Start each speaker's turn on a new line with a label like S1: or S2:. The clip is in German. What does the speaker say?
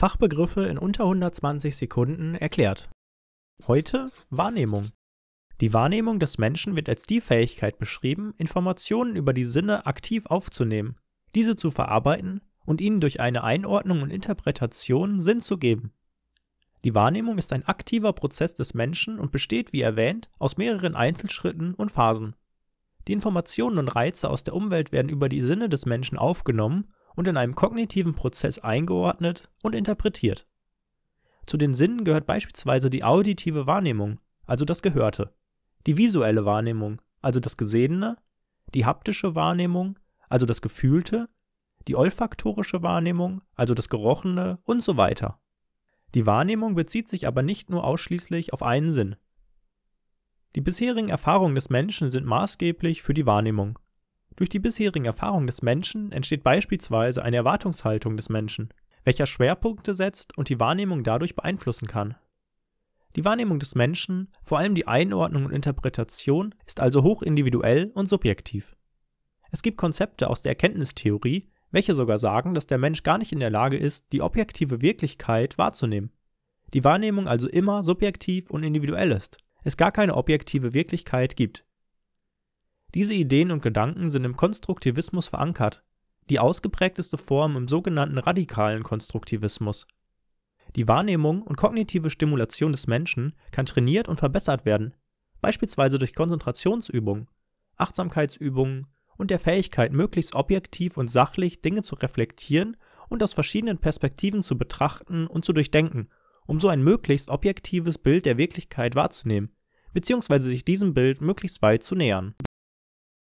S1: Fachbegriffe in unter 120 Sekunden erklärt. Heute Wahrnehmung. Die Wahrnehmung des Menschen wird als die Fähigkeit beschrieben, Informationen über die Sinne aktiv aufzunehmen, diese zu verarbeiten und ihnen durch eine Einordnung und Interpretation Sinn zu geben. Die Wahrnehmung ist ein aktiver Prozess des Menschen und besteht, wie erwähnt, aus mehreren Einzelschritten und Phasen. Die Informationen und Reize aus der Umwelt werden über die Sinne des Menschen aufgenommen und in einem kognitiven Prozess eingeordnet und interpretiert. Zu den Sinnen gehört beispielsweise die auditive Wahrnehmung, also das Gehörte, die visuelle Wahrnehmung, also das Gesehene, die haptische Wahrnehmung, also das Gefühlte, die olfaktorische Wahrnehmung, also das Gerochene und so weiter. Die Wahrnehmung bezieht sich aber nicht nur ausschließlich auf einen Sinn. Die bisherigen Erfahrungen des Menschen sind maßgeblich für die Wahrnehmung durch die bisherigen Erfahrungen des Menschen entsteht beispielsweise eine Erwartungshaltung des Menschen, welcher Schwerpunkte setzt und die Wahrnehmung dadurch beeinflussen kann. Die Wahrnehmung des Menschen, vor allem die Einordnung und Interpretation, ist also hoch individuell und subjektiv. Es gibt Konzepte aus der Erkenntnistheorie, welche sogar sagen, dass der Mensch gar nicht in der Lage ist, die objektive Wirklichkeit wahrzunehmen. Die Wahrnehmung also immer subjektiv und individuell ist, es gar keine objektive Wirklichkeit gibt. Diese Ideen und Gedanken sind im Konstruktivismus verankert, die ausgeprägteste Form im sogenannten radikalen Konstruktivismus. Die Wahrnehmung und kognitive Stimulation des Menschen kann trainiert und verbessert werden, beispielsweise durch Konzentrationsübungen, Achtsamkeitsübungen und der Fähigkeit, möglichst objektiv und sachlich Dinge zu reflektieren und aus verschiedenen Perspektiven zu betrachten und zu durchdenken, um so ein möglichst objektives Bild der Wirklichkeit wahrzunehmen, beziehungsweise sich diesem Bild möglichst weit zu nähern